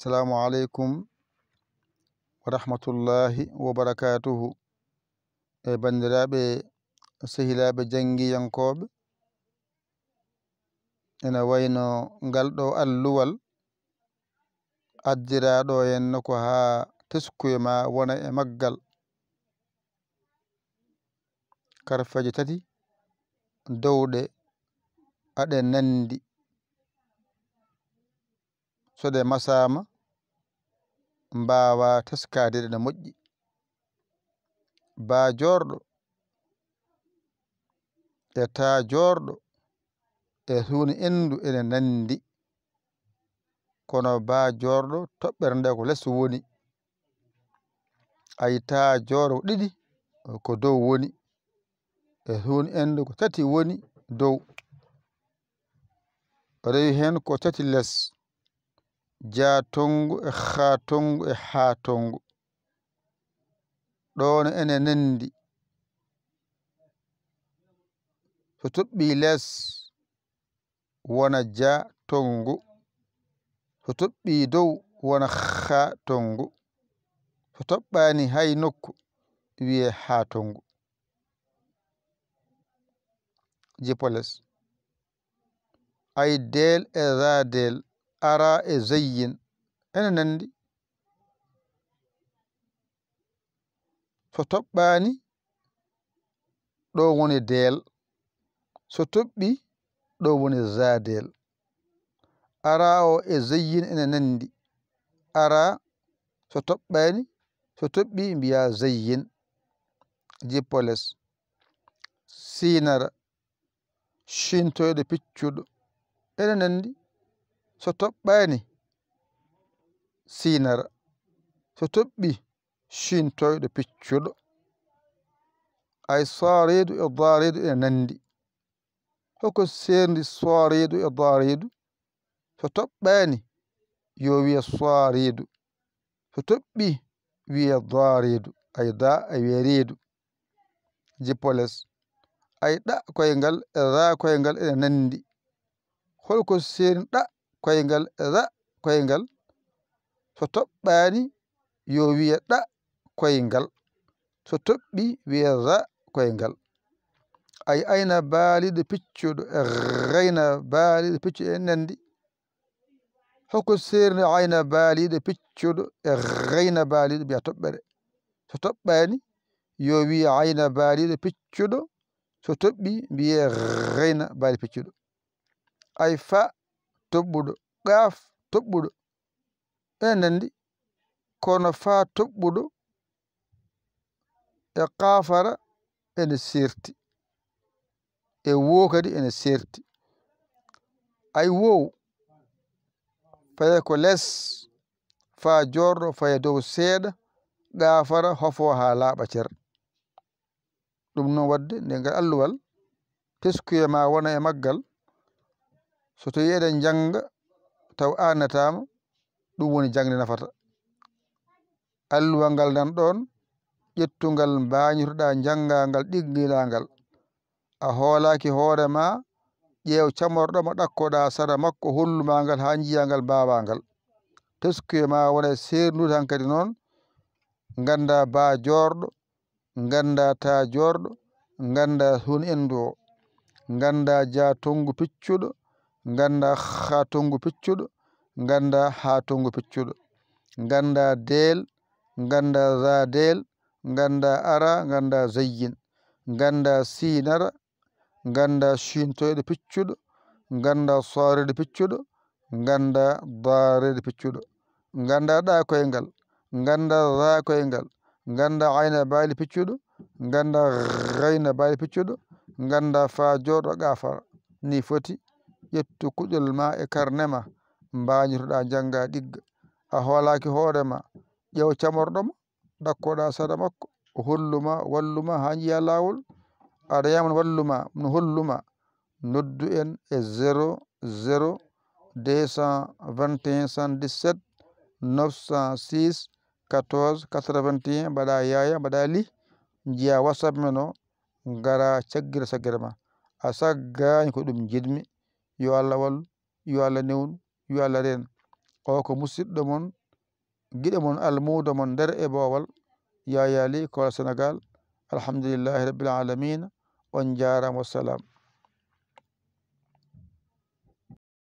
assalamu aleykum wa rahmatullahi wa barakatuhu e bandiraɓe sehilaɓe jangiyankoɓe ene wayno ngal ɗo alluwal addiraɗo henno ko ha teskuye ma wona e maggal karfeje tati dowɗe aɗe nandi sode masama mbaawa teskaade ɗe ɗe moƴƴi baa joorɗo e taa joorɗo e suuni inndu ene nanndi kono baa joorɗo toɓɓere nde ko les woni a yitaa joorɗo ko ɗiɗi ko dow woni e suuni inndu ko tati woni dow rewi heen ko tati les jatongu e hatongu e hatongu ɗon ene nandi to toɓɓi les wona jatongu to toɓɓi dow wona hatongu to toɓɓani hay nokku wiye hatongu jipoles ay del e radel ara e zayyin ene nandi so toɓɓani ɗo woni deel so toɓɓi ɗo woni zadel ara o e zayyin ene nandi ara so toɓɓani so toɓɓi mbiya zayyin jippo les sinara shintoyde piccuɗo ene nandi so toɓɓani sinara so toɓɓi shintoyɗo piccuɗo ay soreedu e dareedu ene nandi hoko serdi soreedu e dareedu so toɓɓani yo wiya soreedu so toɓɓi wiya dareedu ay da ay wiya reedu jippoles ay ɗa koyngal e ra koyngal ene nandi holko seeri ɗa koyngal ra koyngal so toɓɓaani yo wiye ɗa koyngal so toɓɓi wiye ra koyngal ay ayna baaliɗo piccuɗo rayna balid piccu en nanndi hoko seerni ayna baaliɗo piccuɗo rayna baaliɗo mbiya toɓɓere so toɓɓaani yo wiye ayna baaliɗo piccuɗo so toɓɓi mbiye rayna baali piccuɗo ay fa toɓɓuɗo gaaf toɓɓuɗo ɓee nanndi kono faa toɓɓuɗo e kaafara ene seerti e woo kadi ene seerti ay woow faye ko les faa joorɗo faye dow seeɗa gaafara hofoo haa laaɓa cer ɗum noon waɗde nde ngal alluwal teskuye ma wona e maggal so tawi eɗen jannga taw anatama ɗum woni jangde nafata alluwal ngal nan ɗon ƴettungal mbañotoɗa jannga ngal ɗigguilangal a hoolaki hoore ma ƴeew camorɗoma ɗakkoɗa sara makko holluma ngal ha jiyangal mbawangal teskuye ma wona serdude han kadi noon ganda ba jorɗo ganda ta jorɗo ganda hon endu o ganda ja tongu piccuɗo ganda ha tongu piccuɗo ganda ha tongu piccuɗo ganda deel ganda zadel ganda ara ganda zayyin ganda sinara ganda shintoyde piccuɗo ganda sorede piccuɗo ganda darede piccuɗo ganda ɗa koyngal ganda ra koyngal ganda ayna baali piccuɗo ganda rayna baali piccuɗo ganda fa joɗo gafara ni foti yettu kuƴol ma e karne ma mbañotoɗa jangga ɗigga a hoolaki hoorema ƴeew camorɗoma ɗakkoɗa sada makko holluma walluma ha jiya lawol aɗayamon walluma no holluma noddu en e 002117906491 mbaɗa yaya mbaɗa li jiya wasabme no gara caggira saggere ma a saggañi ko ɗum jiɗmi yo allah wallu yo allah newnu yo allah reenu o ko musidɗo mon giɗe mon almudo mon nder e boowal yayali kowal sénégal alhamdulillahi rabbil alamina on jarama wassalam